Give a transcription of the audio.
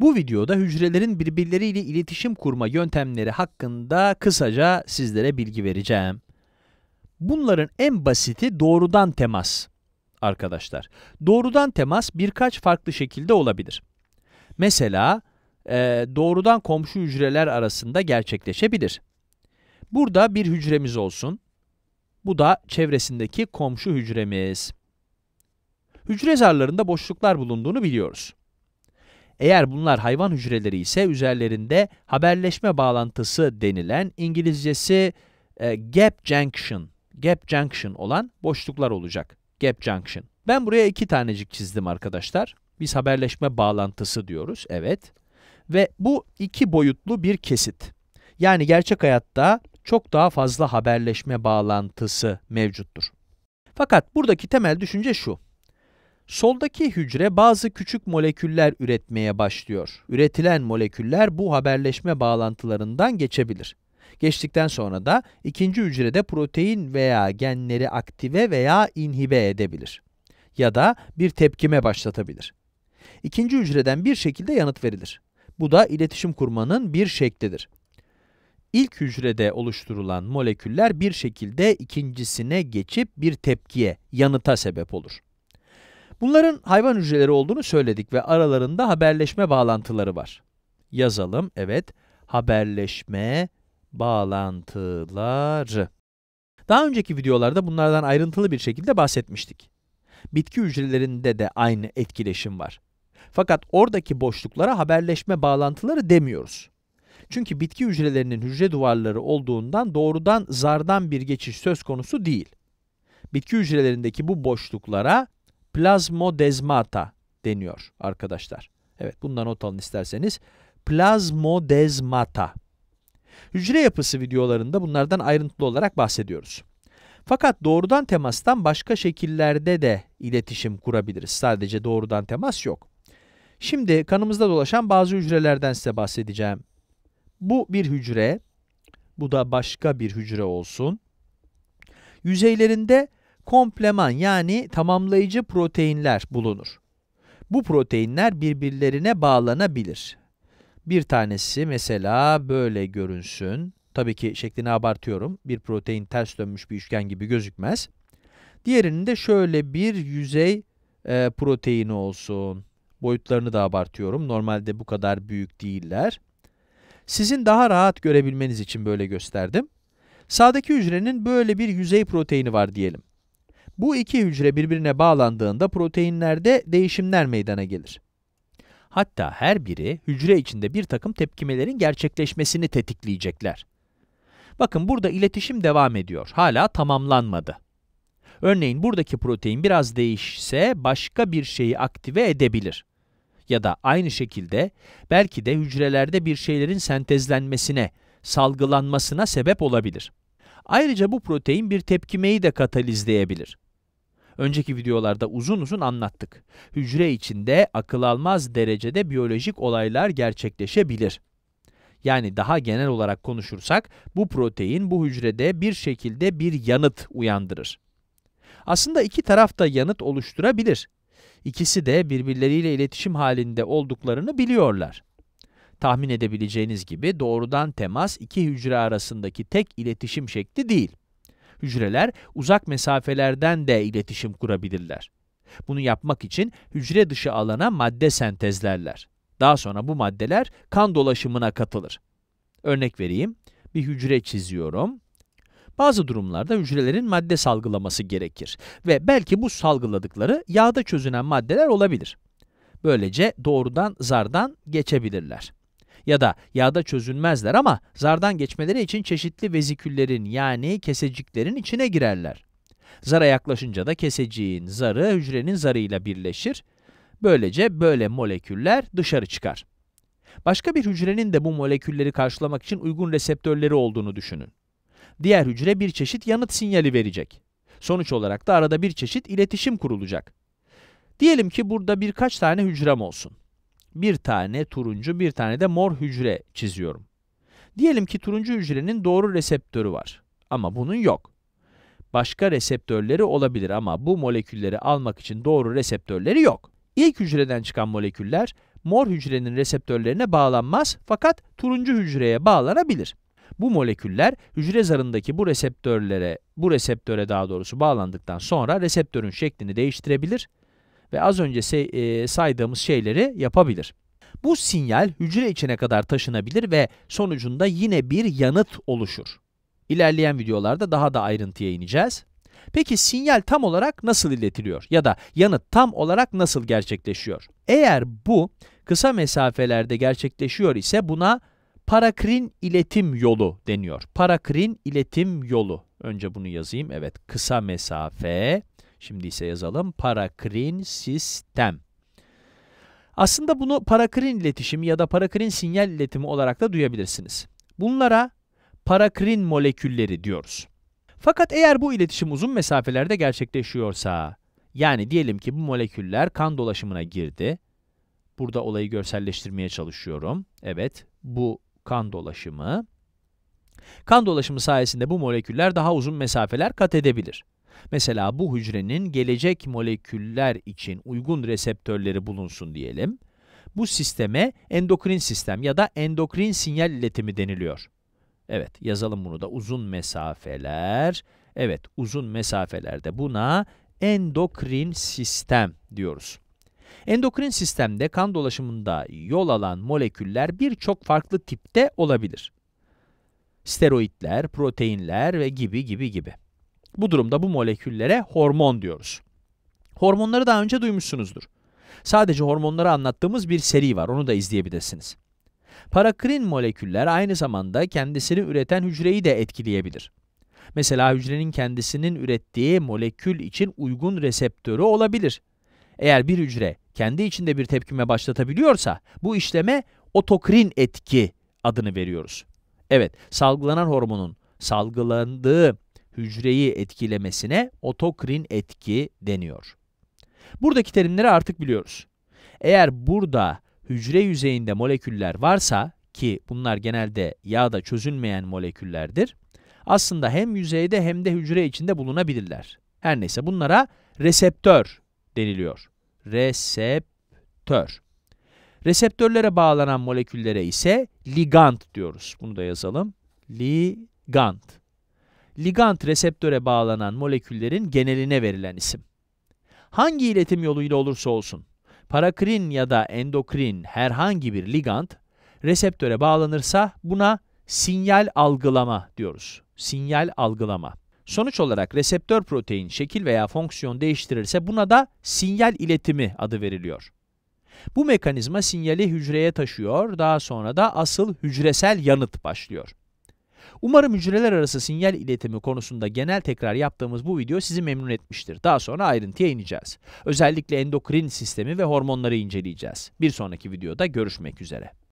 Bu videoda hücrelerin birbirleriyle iletişim kurma yöntemleri hakkında kısaca sizlere bilgi vereceğim. Bunların en basiti doğrudan temas arkadaşlar. Doğrudan temas birkaç farklı şekilde olabilir. Mesela e, doğrudan komşu hücreler arasında gerçekleşebilir. Burada bir hücremiz olsun. Bu da çevresindeki komşu hücremiz. Hücre zarlarında boşluklar bulunduğunu biliyoruz. Eğer bunlar hayvan hücreleri ise üzerlerinde haberleşme bağlantısı denilen İngilizcesi e, gap junction, gap junction olan boşluklar olacak. Gap junction. Ben buraya iki tanecik çizdim arkadaşlar. Biz haberleşme bağlantısı diyoruz, evet. Ve bu iki boyutlu bir kesit. Yani gerçek hayatta çok daha fazla haberleşme bağlantısı mevcuttur. Fakat buradaki temel düşünce şu. Soldaki hücre bazı küçük moleküller üretmeye başlıyor. Üretilen moleküller bu haberleşme bağlantılarından geçebilir. Geçtikten sonra da ikinci hücrede protein veya genleri aktive veya inhibe edebilir. Ya da bir tepkime başlatabilir. İkinci hücreden bir şekilde yanıt verilir. Bu da iletişim kurmanın bir şeklidir. İlk hücrede oluşturulan moleküller bir şekilde ikincisine geçip bir tepkiye, yanıta sebep olur. Bunların hayvan hücreleri olduğunu söyledik ve aralarında haberleşme bağlantıları var. Yazalım, evet, haberleşme bağlantıları. Daha önceki videolarda bunlardan ayrıntılı bir şekilde bahsetmiştik. Bitki hücrelerinde de aynı etkileşim var. Fakat oradaki boşluklara haberleşme bağlantıları demiyoruz. Çünkü bitki hücrelerinin hücre duvarları olduğundan doğrudan zardan bir geçiş söz konusu değil. Bitki hücrelerindeki bu boşluklara plazmodezmata deniyor arkadaşlar. Evet bundan not alın isterseniz. Plazmodezmata. Hücre yapısı videolarında bunlardan ayrıntılı olarak bahsediyoruz. Fakat doğrudan temastan başka şekillerde de iletişim kurabiliriz. Sadece doğrudan temas yok. Şimdi kanımızda dolaşan bazı hücrelerden size bahsedeceğim. Bu bir hücre, bu da başka bir hücre olsun. Yüzeylerinde kompleman yani tamamlayıcı proteinler bulunur. Bu proteinler birbirlerine bağlanabilir. Bir tanesi mesela böyle görünsün. Tabii ki şeklini abartıyorum. Bir protein ters dönmüş bir üçgen gibi gözükmez. Diğerinin de şöyle bir yüzey e, proteini olsun. Boyutlarını da abartıyorum. Normalde bu kadar büyük değiller. Sizin daha rahat görebilmeniz için böyle gösterdim. Sağdaki hücrenin böyle bir yüzey proteini var diyelim. Bu iki hücre birbirine bağlandığında proteinlerde değişimler meydana gelir. Hatta her biri hücre içinde bir takım tepkimelerin gerçekleşmesini tetikleyecekler. Bakın burada iletişim devam ediyor. Hala tamamlanmadı. Örneğin buradaki protein biraz değişse başka bir şeyi aktive edebilir. Ya da aynı şekilde belki de hücrelerde bir şeylerin sentezlenmesine, salgılanmasına sebep olabilir. Ayrıca bu protein bir tepkimeyi de katalizleyebilir. Önceki videolarda uzun uzun anlattık. Hücre içinde akıl almaz derecede biyolojik olaylar gerçekleşebilir. Yani daha genel olarak konuşursak bu protein bu hücrede bir şekilde bir yanıt uyandırır. Aslında iki taraf da yanıt oluşturabilir. İkisi de birbirleriyle iletişim halinde olduklarını biliyorlar. Tahmin edebileceğiniz gibi doğrudan temas iki hücre arasındaki tek iletişim şekli değil hücreler uzak mesafelerden de iletişim kurabilirler. Bunu yapmak için hücre dışı alana madde sentezlerler. Daha sonra bu maddeler kan dolaşımına katılır. Örnek vereyim, bir hücre çiziyorum. Bazı durumlarda hücrelerin madde salgılaması gerekir ve belki bu salgıladıkları yağda çözünen maddeler olabilir. Böylece doğrudan zardan geçebilirler ya da yağda çözünmezler ama zardan geçmeleri için çeşitli veziküllerin yani keseciklerin içine girerler. Zara yaklaşınca da keseciğin zarı hücrenin zarıyla birleşir. Böylece böyle moleküller dışarı çıkar. Başka bir hücrenin de bu molekülleri karşılamak için uygun reseptörleri olduğunu düşünün. Diğer hücre bir çeşit yanıt sinyali verecek. Sonuç olarak da arada bir çeşit iletişim kurulacak. Diyelim ki burada birkaç tane hücrem olsun bir tane turuncu, bir tane de mor hücre çiziyorum. Diyelim ki turuncu hücrenin doğru reseptörü var ama bunun yok. Başka reseptörleri olabilir ama bu molekülleri almak için doğru reseptörleri yok. İlk hücreden çıkan moleküller mor hücrenin reseptörlerine bağlanmaz fakat turuncu hücreye bağlanabilir. Bu moleküller hücre zarındaki bu reseptörlere, bu reseptöre daha doğrusu bağlandıktan sonra reseptörün şeklini değiştirebilir ve az önce e, saydığımız şeyleri yapabilir. Bu sinyal hücre içine kadar taşınabilir ve sonucunda yine bir yanıt oluşur. İlerleyen videolarda daha da ayrıntıya ineceğiz. Peki sinyal tam olarak nasıl iletiliyor ya da yanıt tam olarak nasıl gerçekleşiyor? Eğer bu kısa mesafelerde gerçekleşiyor ise buna parakrin iletim yolu deniyor. Parakrin iletim yolu. Önce bunu yazayım. Evet, kısa mesafe Şimdi ise yazalım parakrin sistem. Aslında bunu parakrin iletişim ya da parakrin sinyal iletimi olarak da duyabilirsiniz. Bunlara parakrin molekülleri diyoruz. Fakat eğer bu iletişim uzun mesafelerde gerçekleşiyorsa, yani diyelim ki bu moleküller kan dolaşımına girdi. Burada olayı görselleştirmeye çalışıyorum. Evet, bu kan dolaşımı. Kan dolaşımı sayesinde bu moleküller daha uzun mesafeler kat edebilir. Mesela bu hücrenin gelecek moleküller için uygun reseptörleri bulunsun diyelim. Bu sisteme endokrin sistem ya da endokrin sinyal iletimi deniliyor. Evet, yazalım bunu da uzun mesafeler. Evet, uzun mesafelerde buna endokrin sistem diyoruz. Endokrin sistemde kan dolaşımında yol alan moleküller birçok farklı tipte olabilir. Steroidler, proteinler ve gibi gibi gibi. Bu durumda bu moleküllere hormon diyoruz. Hormonları daha önce duymuşsunuzdur. Sadece hormonları anlattığımız bir seri var, onu da izleyebilirsiniz. Parakrin moleküller aynı zamanda kendisini üreten hücreyi de etkileyebilir. Mesela hücrenin kendisinin ürettiği molekül için uygun reseptörü olabilir. Eğer bir hücre kendi içinde bir tepkime başlatabiliyorsa, bu işleme otokrin etki adını veriyoruz. Evet, salgılanan hormonun salgılandığı hücreyi etkilemesine otokrin etki deniyor. Buradaki terimleri artık biliyoruz. Eğer burada hücre yüzeyinde moleküller varsa ki bunlar genelde yağda çözünmeyen moleküllerdir, aslında hem yüzeyde hem de hücre içinde bulunabilirler. Her neyse bunlara reseptör deniliyor. Reseptör. Reseptörlere bağlanan moleküllere ise ligand diyoruz. Bunu da yazalım. Ligand ligand reseptöre bağlanan moleküllerin geneline verilen isim. Hangi iletim yoluyla olursa olsun, parakrin ya da endokrin herhangi bir ligand reseptöre bağlanırsa buna sinyal algılama diyoruz. Sinyal algılama. Sonuç olarak reseptör protein şekil veya fonksiyon değiştirirse buna da sinyal iletimi adı veriliyor. Bu mekanizma sinyali hücreye taşıyor, daha sonra da asıl hücresel yanıt başlıyor. Umarım hücreler arası sinyal iletimi konusunda genel tekrar yaptığımız bu video sizi memnun etmiştir. Daha sonra ayrıntıya ineceğiz. Özellikle endokrin sistemi ve hormonları inceleyeceğiz. Bir sonraki videoda görüşmek üzere.